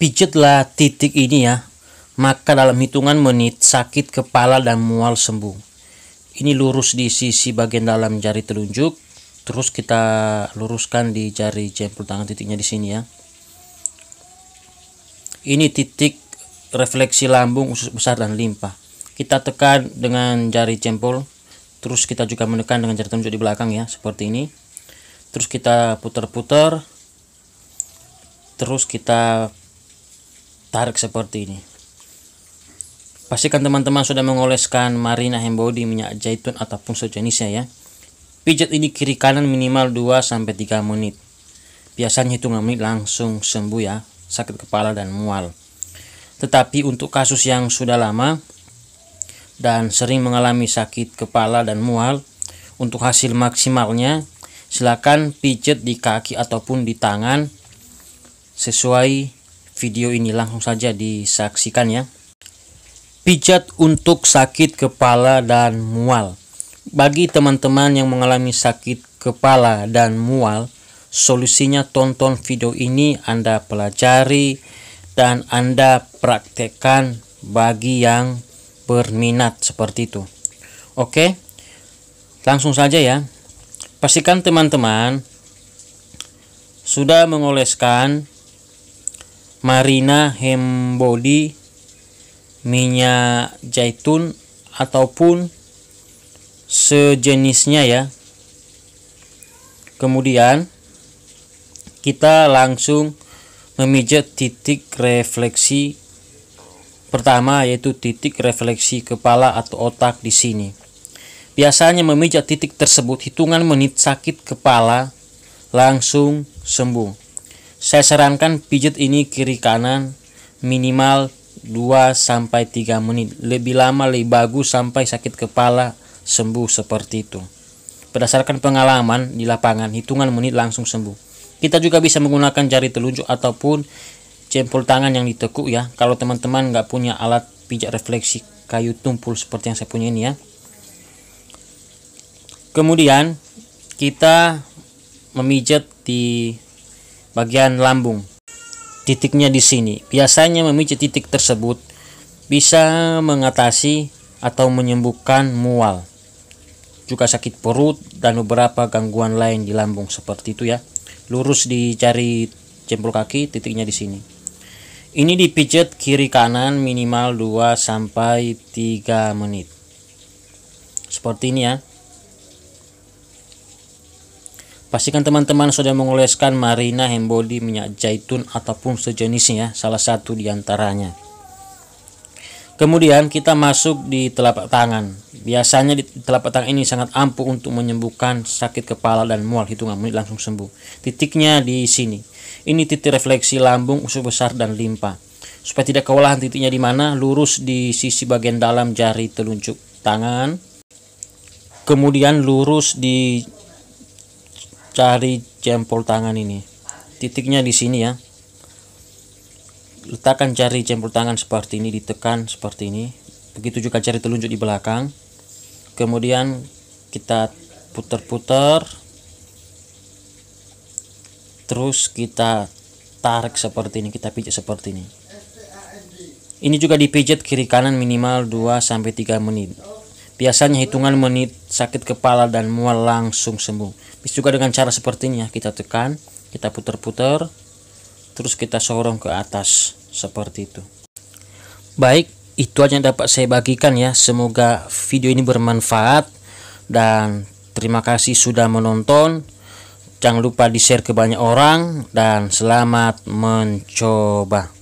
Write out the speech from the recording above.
Pijatlah titik ini ya, maka dalam hitungan menit sakit kepala dan mual sembuh. Ini lurus di sisi bagian dalam jari telunjuk, terus kita luruskan di jari jempol tangan titiknya di sini ya. Ini titik refleksi lambung usus besar dan limpa. Kita tekan dengan jari jempol, terus kita juga menekan dengan jari telunjuk di belakang ya, seperti ini. Terus kita putar-putar, terus kita tarik seperti ini pastikan teman-teman sudah mengoleskan marina hembody minyak zaitun ataupun sejenisnya ya pijat ini kiri kanan minimal 2-3 menit biasanya hitungan menit langsung sembuh ya sakit kepala dan mual tetapi untuk kasus yang sudah lama dan sering mengalami sakit kepala dan mual untuk hasil maksimalnya silakan pijat di kaki ataupun di tangan sesuai video ini langsung saja disaksikan ya pijat untuk sakit kepala dan mual bagi teman-teman yang mengalami sakit kepala dan mual solusinya tonton video ini Anda pelajari dan Anda praktekkan bagi yang berminat seperti itu oke langsung saja ya pastikan teman-teman sudah mengoleskan Marina Hembody minyak zaitun ataupun sejenisnya ya kemudian kita langsung memijat titik refleksi pertama yaitu titik refleksi kepala atau otak di sini biasanya memijat titik tersebut hitungan menit sakit kepala langsung sembuh saya sarankan pijat ini kiri kanan minimal 2 sampai 3 menit. Lebih lama lebih bagus sampai sakit kepala sembuh seperti itu. Berdasarkan pengalaman di lapangan, hitungan menit langsung sembuh. Kita juga bisa menggunakan jari telunjuk ataupun jempol tangan yang ditekuk ya. Kalau teman-teman nggak punya alat pijat refleksi kayu tumpul seperti yang saya punya ini ya. Kemudian kita memijat di bagian lambung. Titiknya di sini. Biasanya memicu titik tersebut bisa mengatasi atau menyembuhkan mual. Juga sakit perut dan beberapa gangguan lain di lambung seperti itu ya. Lurus dicari jempol kaki, titiknya di sini. Ini dipijat kiri kanan minimal 2 sampai 3 menit. Seperti ini ya. Pastikan teman-teman sudah mengoleskan marina hembody minyak zaitun ataupun sejenisnya, ya, salah satu diantaranya. Kemudian kita masuk di telapak tangan. Biasanya di telapak tangan ini sangat ampuh untuk menyembuhkan sakit kepala dan mual hitungan menit langsung sembuh. Titiknya di sini. Ini titik refleksi lambung, usus besar dan limpa. Supaya tidak kewalahan titiknya di mana, lurus di sisi bagian dalam jari telunjuk tangan. Kemudian lurus di cari jempol tangan ini titiknya di sini ya letakkan jari jempol tangan seperti ini ditekan seperti ini begitu juga jari telunjuk di belakang kemudian kita putar-putar terus kita tarik seperti ini kita pijat seperti ini ini juga dipijat kiri kanan minimal 2-3 menit Biasanya hitungan menit sakit kepala dan mual langsung sembuh. Bisa juga dengan cara seperti sepertinya, kita tekan, kita putar-putar, terus kita sorong ke atas seperti itu. Baik, itu aja yang dapat saya bagikan ya. Semoga video ini bermanfaat dan terima kasih sudah menonton. Jangan lupa di-share ke banyak orang dan selamat mencoba.